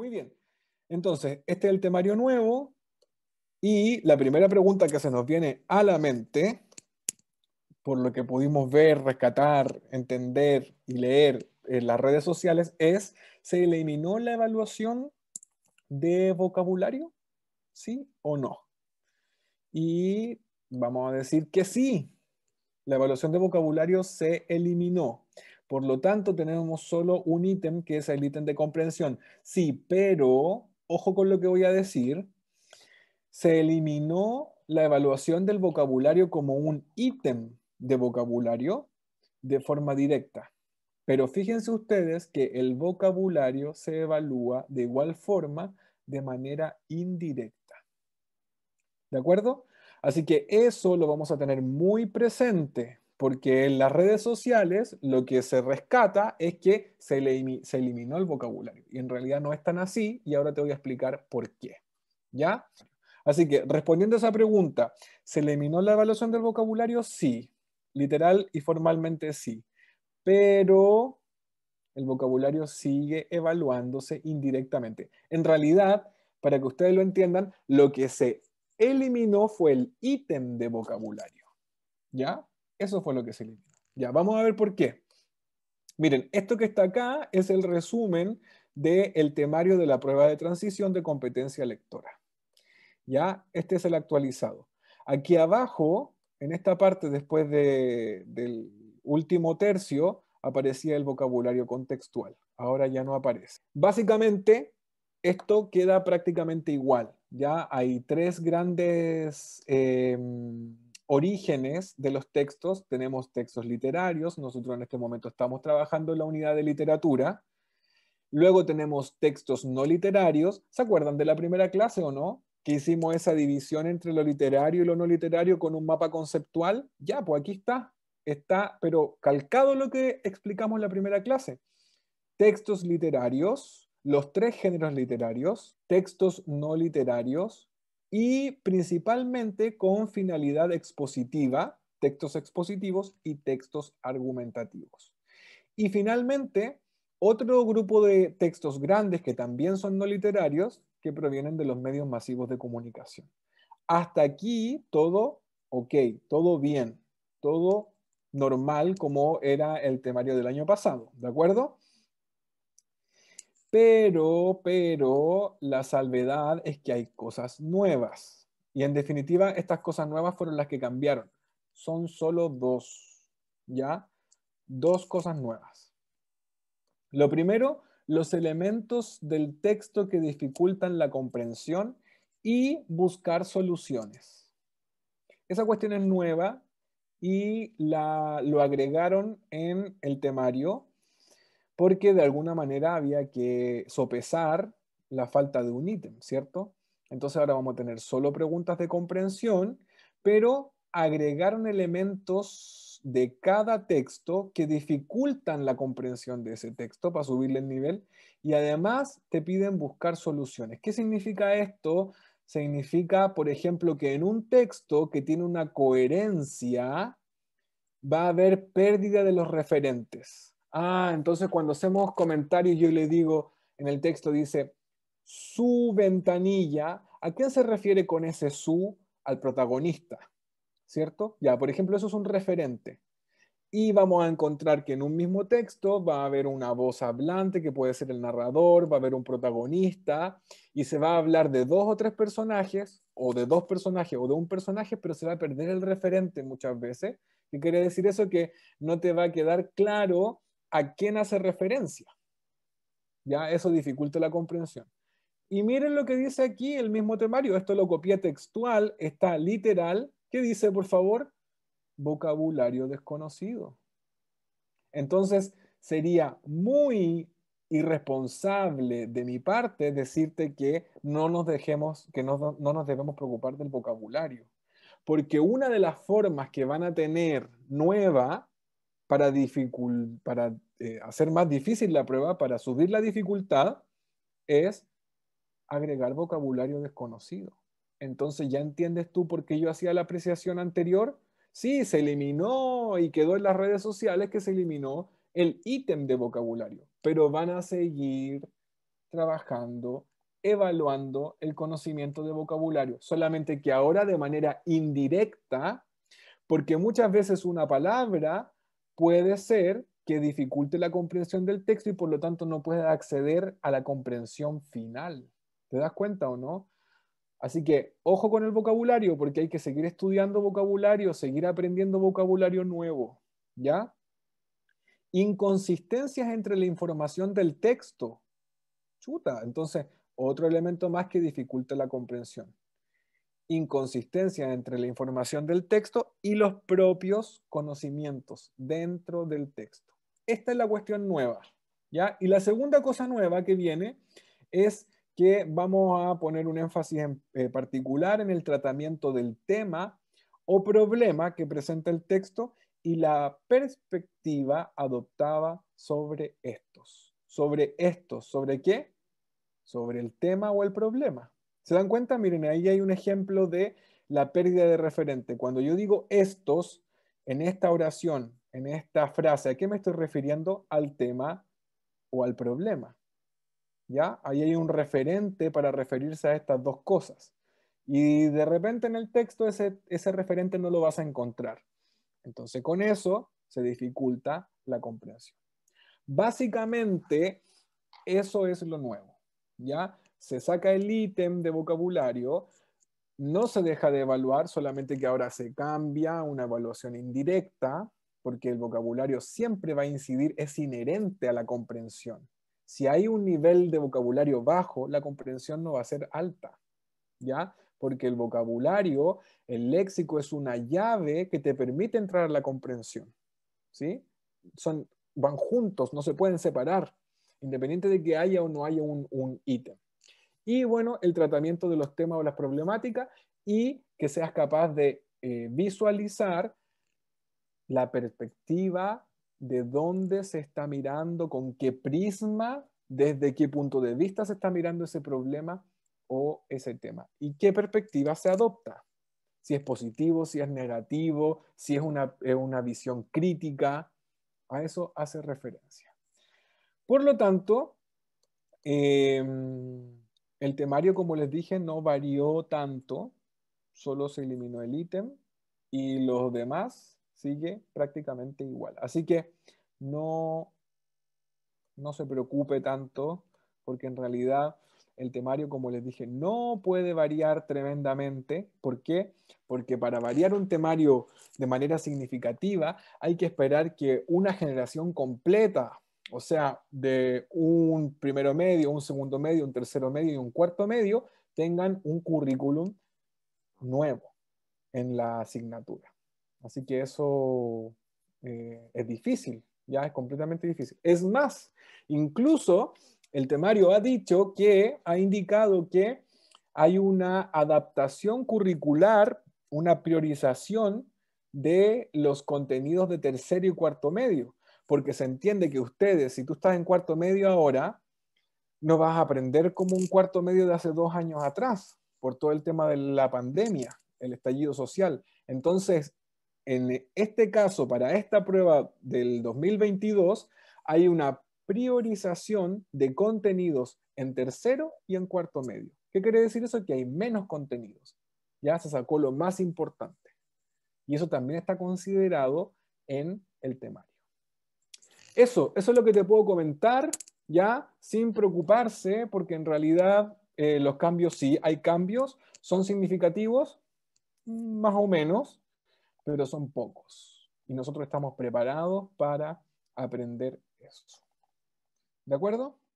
Muy bien. Entonces, este es el temario nuevo y la primera pregunta que se nos viene a la mente, por lo que pudimos ver, rescatar, entender y leer en las redes sociales, es, ¿se eliminó la evaluación de vocabulario? ¿Sí o no? Y vamos a decir que sí, la evaluación de vocabulario se eliminó. Por lo tanto, tenemos solo un ítem que es el ítem de comprensión. Sí, pero, ojo con lo que voy a decir, se eliminó la evaluación del vocabulario como un ítem de vocabulario de forma directa. Pero fíjense ustedes que el vocabulario se evalúa de igual forma de manera indirecta. ¿De acuerdo? Así que eso lo vamos a tener muy presente porque en las redes sociales lo que se rescata es que se, se eliminó el vocabulario y en realidad no es tan así y ahora te voy a explicar por qué. ¿Ya? Así que respondiendo a esa pregunta, ¿se eliminó la evaluación del vocabulario? Sí, literal y formalmente sí, pero el vocabulario sigue evaluándose indirectamente. En realidad, para que ustedes lo entiendan, lo que se eliminó fue el ítem de vocabulario. ¿Ya? Eso fue lo que se eliminó. Ya, vamos a ver por qué. Miren, esto que está acá es el resumen del temario de la prueba de transición de competencia lectora. Ya, este es el actualizado. Aquí abajo, en esta parte después del último tercio, aparecía el vocabulario contextual. Ahora ya no aparece. Básicamente, esto queda prácticamente igual. Ya hay tres grandes... Eh, orígenes de los textos, tenemos textos literarios, nosotros en este momento estamos trabajando en la unidad de literatura, luego tenemos textos no literarios, ¿se acuerdan de la primera clase o no? Que hicimos esa división entre lo literario y lo no literario con un mapa conceptual, ya, pues aquí está, está, pero calcado lo que explicamos en la primera clase. Textos literarios, los tres géneros literarios, textos no literarios, y principalmente con finalidad expositiva, textos expositivos y textos argumentativos. Y finalmente, otro grupo de textos grandes que también son no literarios, que provienen de los medios masivos de comunicación. Hasta aquí todo ok, todo bien, todo normal como era el temario del año pasado, ¿de acuerdo? Pero, pero la salvedad es que hay cosas nuevas. Y en definitiva, estas cosas nuevas fueron las que cambiaron. Son solo dos, ¿ya? Dos cosas nuevas. Lo primero, los elementos del texto que dificultan la comprensión y buscar soluciones. Esa cuestión es nueva y la, lo agregaron en el temario porque de alguna manera había que sopesar la falta de un ítem, ¿cierto? Entonces ahora vamos a tener solo preguntas de comprensión, pero agregaron elementos de cada texto que dificultan la comprensión de ese texto para subirle el nivel y además te piden buscar soluciones. ¿Qué significa esto? Significa, por ejemplo, que en un texto que tiene una coherencia va a haber pérdida de los referentes. Ah, entonces cuando hacemos comentarios yo le digo, en el texto dice, su ventanilla, ¿a quién se refiere con ese su? Al protagonista, ¿cierto? Ya, por ejemplo, eso es un referente. Y vamos a encontrar que en un mismo texto va a haber una voz hablante que puede ser el narrador, va a haber un protagonista y se va a hablar de dos o tres personajes o de dos personajes o de un personaje, pero se va a perder el referente muchas veces. ¿Qué quiere decir eso? Que no te va a quedar claro a quién hace referencia. Ya eso dificulta la comprensión. Y miren lo que dice aquí el mismo temario. Esto lo copié textual, está literal. ¿Qué dice, por favor? Vocabulario desconocido. Entonces, sería muy irresponsable de mi parte decirte que no nos dejemos, que no, nos debemos preocupar del vocabulario. Porque una de las formas que van a tener nueva para, eh, hacer más difícil la prueba, para subir la dificultad, es agregar vocabulario desconocido. Entonces ya entiendes tú por qué yo hacía la apreciación anterior. Sí, se eliminó y quedó en las redes sociales que se eliminó el ítem de vocabulario, pero van a seguir trabajando, evaluando el conocimiento de vocabulario, solamente que ahora de manera indirecta, porque muchas veces una palabra puede ser que dificulte la comprensión del texto y por lo tanto no pueda acceder a la comprensión final. ¿Te das cuenta o no? Así que ojo con el vocabulario porque hay que seguir estudiando vocabulario, seguir aprendiendo vocabulario nuevo, ¿ya? Inconsistencias entre la información del texto. Chuta, entonces otro elemento más que dificulta la comprensión inconsistencia entre la información del texto y los propios conocimientos dentro del texto. Esta es la cuestión nueva. ¿ya? Y la segunda cosa nueva que viene es que vamos a poner un énfasis en, eh, particular en el tratamiento del tema o problema que presenta el texto y la perspectiva adoptada sobre estos. ¿Sobre estos? ¿Sobre qué? Sobre el tema o el problema. ¿Se dan cuenta? Miren, ahí hay un ejemplo de la pérdida de referente. Cuando yo digo estos, en esta oración, en esta frase, ¿a qué me estoy refiriendo? Al tema o al problema. ¿Ya? Ahí hay un referente para referirse a estas dos cosas. Y de repente en el texto ese, ese referente no lo vas a encontrar. Entonces con eso se dificulta la comprensión. Básicamente, eso es lo nuevo. ¿Ya? se saca el ítem de vocabulario, no se deja de evaluar, solamente que ahora se cambia una evaluación indirecta, porque el vocabulario siempre va a incidir, es inherente a la comprensión. Si hay un nivel de vocabulario bajo, la comprensión no va a ser alta, ¿ya? Porque el vocabulario, el léxico es una llave que te permite entrar a la comprensión, ¿sí? Son, van juntos, no se pueden separar, independiente de que haya o no haya un ítem y bueno, el tratamiento de los temas o las problemáticas y que seas capaz de eh, visualizar la perspectiva de dónde se está mirando, con qué prisma, desde qué punto de vista se está mirando ese problema o ese tema y qué perspectiva se adopta. Si es positivo, si es negativo, si es una, visión crítica, a eso hace referencia. Por lo tanto, em, el temario, como les dije, no varió tanto, solo se eliminó el ítem y los demás sigue prácticamente igual. Así que no, no se preocupe tanto porque en realidad el temario, como les dije, no puede variar tremendamente. ¿Por qué? Porque para variar un temario de manera significativa hay que esperar que una generación completa o sea, de un primero medio, un segundo medio, un tercero medio y un cuarto medio, tengan un currículum nuevo en la asignatura. Así que eso eh, es difícil, ya es completamente difícil. Es más, incluso el temario ha dicho que, ha indicado que hay una adaptación curricular, una priorización de los contenidos de tercero y cuarto medio porque se entiende que ustedes, si tú estás en cuarto medio ahora, no vas a aprender como un cuarto medio de hace dos años atrás, por todo el tema de la pandemia, el estallido social. Entonces, en este caso, para esta prueba del 2022, hay una priorización de contenidos en tercero y en cuarto medio. ¿Qué quiere decir eso? Que hay menos contenidos. Ya se sacó lo más importante. Y eso también está considerado en el tema. Eso, eso es lo que te puedo comentar ya sin preocuparse porque en realidad eh, los cambios sí, hay cambios, son significativos, más o menos, pero son pocos. Y nosotros estamos preparados para aprender eso. ¿De acuerdo?